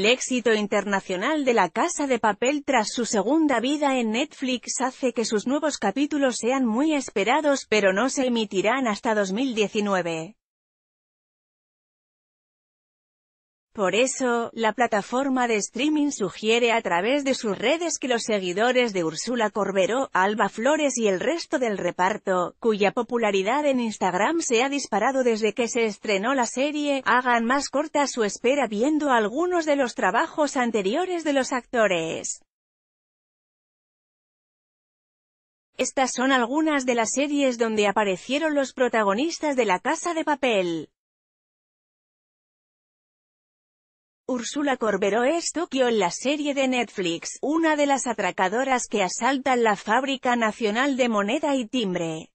El éxito internacional de La Casa de Papel tras su segunda vida en Netflix hace que sus nuevos capítulos sean muy esperados, pero no se emitirán hasta 2019. Por eso, la plataforma de streaming sugiere a través de sus redes que los seguidores de Úrsula Corberó, Alba Flores y el resto del reparto, cuya popularidad en Instagram se ha disparado desde que se estrenó la serie, hagan más corta su espera viendo algunos de los trabajos anteriores de los actores. Estas son algunas de las series donde aparecieron los protagonistas de La Casa de Papel. Úrsula Corberó Tokio en la serie de Netflix, una de las atracadoras que asaltan la Fábrica Nacional de Moneda y Timbre.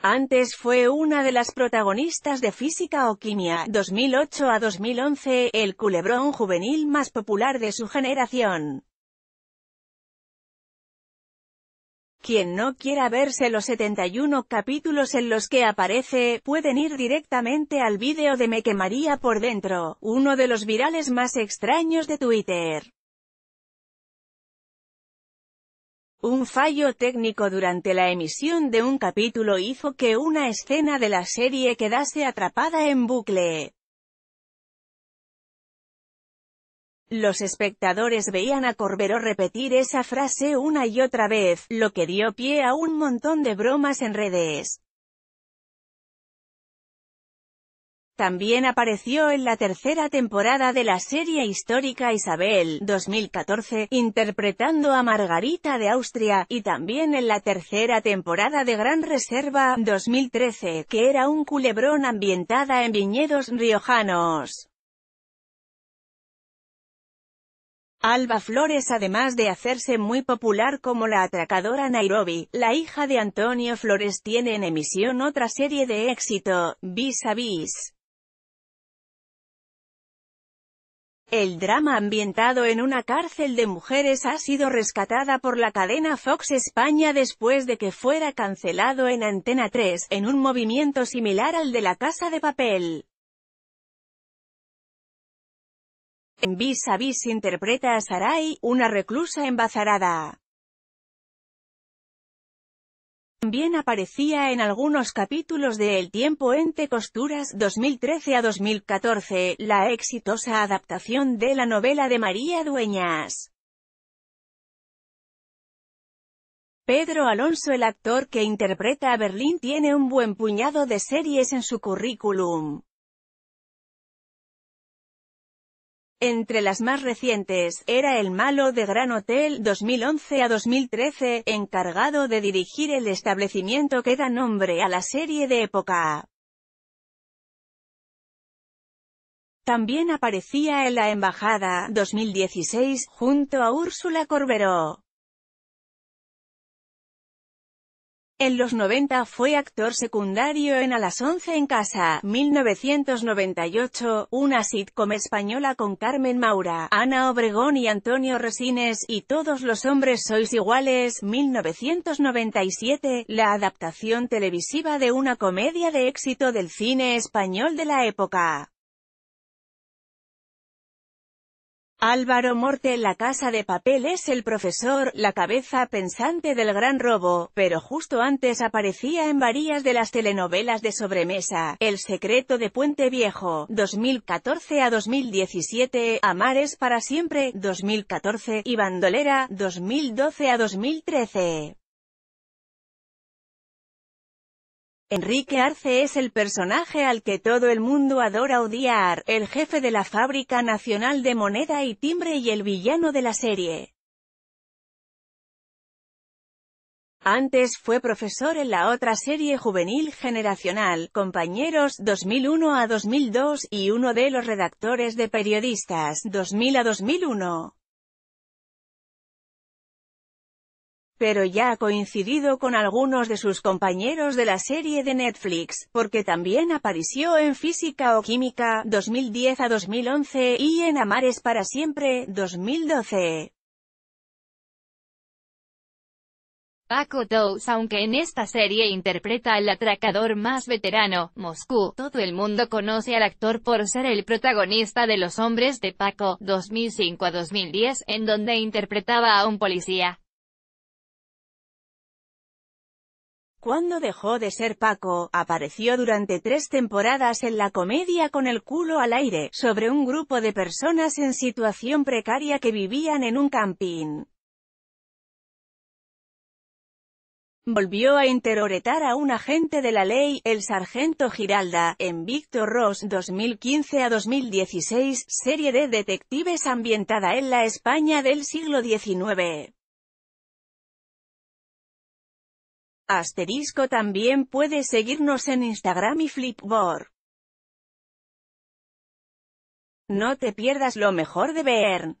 Antes fue una de las protagonistas de Física o Quimia, 2008 a 2011, el culebrón juvenil más popular de su generación. Quien no quiera verse los 71 capítulos en los que aparece, pueden ir directamente al vídeo de Me quemaría por dentro, uno de los virales más extraños de Twitter. Un fallo técnico durante la emisión de un capítulo hizo que una escena de la serie quedase atrapada en bucle. Los espectadores veían a Corbero repetir esa frase una y otra vez, lo que dio pie a un montón de bromas en redes. También apareció en la tercera temporada de la serie histórica Isabel, 2014, interpretando a Margarita de Austria, y también en la tercera temporada de Gran Reserva, 2013, que era un culebrón ambientada en viñedos riojanos. Alba Flores además de hacerse muy popular como la atracadora Nairobi, la hija de Antonio Flores tiene en emisión otra serie de éxito, Vis a Vis. El drama ambientado en una cárcel de mujeres ha sido rescatada por la cadena Fox España después de que fuera cancelado en Antena 3, en un movimiento similar al de La Casa de Papel. En Vis a Vis interpreta a Sarai, una reclusa embazarada. También aparecía en algunos capítulos de El tiempo entre costuras 2013 a 2014, la exitosa adaptación de la novela de María Dueñas. Pedro Alonso el actor que interpreta a Berlín tiene un buen puñado de series en su currículum. Entre las más recientes, era el malo de Gran Hotel 2011 a 2013, encargado de dirigir el establecimiento que da nombre a la serie de época. También aparecía en la Embajada 2016, junto a Úrsula Corberó. En los 90 fue actor secundario en A las 11 en casa, 1998, una sitcom española con Carmen Maura, Ana Obregón y Antonio Resines, y Todos los hombres sois iguales, 1997, la adaptación televisiva de una comedia de éxito del cine español de la época. Álvaro Morte en La Casa de Papel es el profesor, la cabeza pensante del gran robo, pero justo antes aparecía en varias de las telenovelas de sobremesa, El secreto de Puente Viejo, 2014 a 2017, Amares para siempre, 2014, y Bandolera, 2012 a 2013. Enrique Arce es el personaje al que todo el mundo adora odiar, el jefe de la Fábrica Nacional de Moneda y Timbre y el villano de la serie. Antes fue profesor en la otra serie juvenil generacional, Compañeros 2001 a 2002, y uno de los redactores de Periodistas 2000 a 2001. pero ya ha coincidido con algunos de sus compañeros de la serie de Netflix, porque también apareció en Física o Química, 2010 a 2011, y en Amares para siempre, 2012. Paco Tous, aunque en esta serie interpreta al atracador más veterano, Moscú, todo el mundo conoce al actor por ser el protagonista de Los Hombres de Paco, 2005 a 2010, en donde interpretaba a un policía. Cuando dejó de ser Paco, apareció durante tres temporadas en la comedia con el culo al aire, sobre un grupo de personas en situación precaria que vivían en un campín. Volvió a interoretar a un agente de la ley, el sargento Giralda, en Victor Ross 2015 a 2016, serie de detectives ambientada en la España del siglo XIX. Asterisco también puede seguirnos en Instagram y Flipboard. No te pierdas lo mejor de Bern.